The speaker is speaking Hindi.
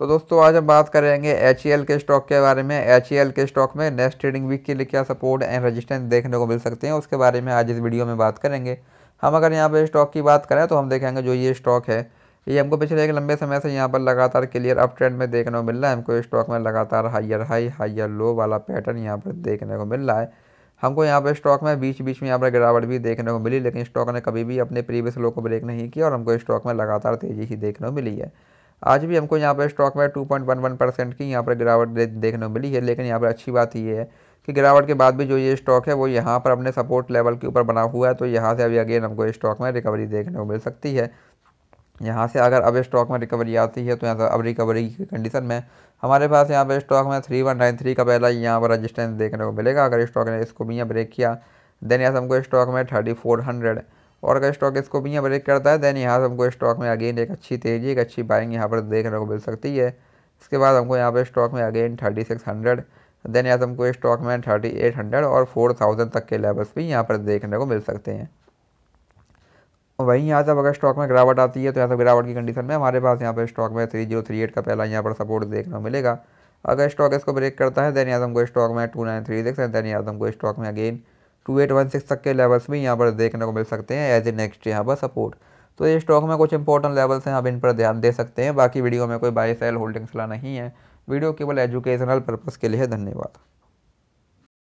तो दोस्तों आज हम बात करेंगे एच e के स्टॉक के बारे में एच e के स्टॉक में नेक्स्ट ट्रेडिंग वीक के लिए क्या सपोर्ट एंड रेजिस्टेंस देखने को मिल सकते हैं उसके बारे में आज इस वीडियो में बात करेंगे हम अगर यहाँ पर स्टॉक की बात करें तो हम देखेंगे जो ये स्टॉक है ये हमको पिछले एक लंबे समय से यहाँ पर लगातार क्लियर अप ट्रेंड में देखने को मिल रहा है हमको स्टॉक में लगातार हाइयर हाई हाइयर लो वाला पैटर्न यहाँ पर देखने को मिल रहा है हमको यहाँ पर स्टॉक में बीच बीच में यहाँ पर गिरावट भी देखने को मिली लेकिन स्टॉक ने कभी भी अपने प्रीवियस लो को ब्रेक नहीं किया और हमको स्टॉक में लगातार तेज़ी ही देखने को मिली है आज भी हमको यहाँ पर स्टॉक में वन परसेंट की यहाँ पर गिरावट दे, देखने को मिली है लेकिन यहाँ पर अच्छी बात ये है कि गिरावट के बाद भी जो ये स्टॉक है वो यहाँ पर अपने सपोर्ट लेवल के ऊपर बना हुआ है तो यहाँ से अभी अगेन हमको स्टॉक में रिकवरी देखने को मिल सकती है यहाँ से अगर अब स्टॉक में रिकवरी आती है तो यहाँ से अब रिकवरी की कंडीशन में हमारे पास यहाँ पर स्टॉक में थ्री वन नाइन थ्री का पहला यहाँ पर रजिस्टेंस देखने को मिलेगा अगर स्टॉक ने इसको भी यहाँ ब्रेक किया देन यहाँ हमको स्टॉक में थर्टी फोर हंड्रेड और अगर स्टॉक इसको भी यहाँ ब्रेक करता है देन यहाँ से हमको स्टॉक में अगेन एक अच्छी तेज़ी एक अच्छी बाइंग यहाँ पर देखने को मिल सकती है इसके बाद हमको यहाँ पर स्टॉक में again thirty six hundred then यहाँ से हमको स्टॉक में थर्टी एट हंड्रेड और फोर थाउजेंड तक के लेवल्स भी यहाँ पर देखने को मिल सकते हैं वहीं यहाँ से अगर स्टॉक में गिरावट आती है तो यहाँ से गिरावट की कंडीशन में हमारे पास यहाँ पर स्टॉक में थ्री जीरो थ्री एट का पहला यहाँ पर सपोर्ट देखने को मिलेगा अगर स्टॉक इसको ब्रेक करता है देन यहाँ से हमको स्टॉक में two nine three six then यहाँ से हमको स्टॉक में again two eight one six तक के लेवल्स भी यहाँ पर देखने को मिल सकते हैं एज ए नेक्स्ट यहाँ पर सपोर्ट तो ये स्टॉक में कुछ इंपॉर्टेंट लेवल्स हैं आप इन पर ध्यान दे सकते हैं बाकी वीडियो में कोई बाई सेल होल्डिंग्स ला नहीं है वीडियो केवल एजुकेशनल पर्पज़ के लिए धन्यवाद